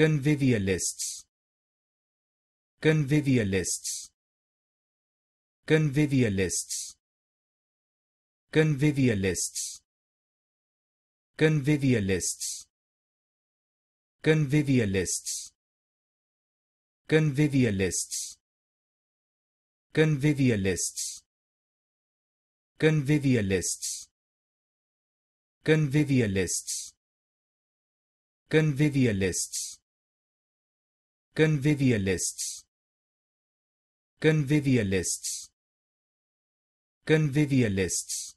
Convivialists. Convivialists. Convivialists. Convivialists. Convivialists. Convivialists. Convivialists. Convivialists. Convivialists. Convivialists. Convivialists. Convivialists. Convivialists. Convivialists.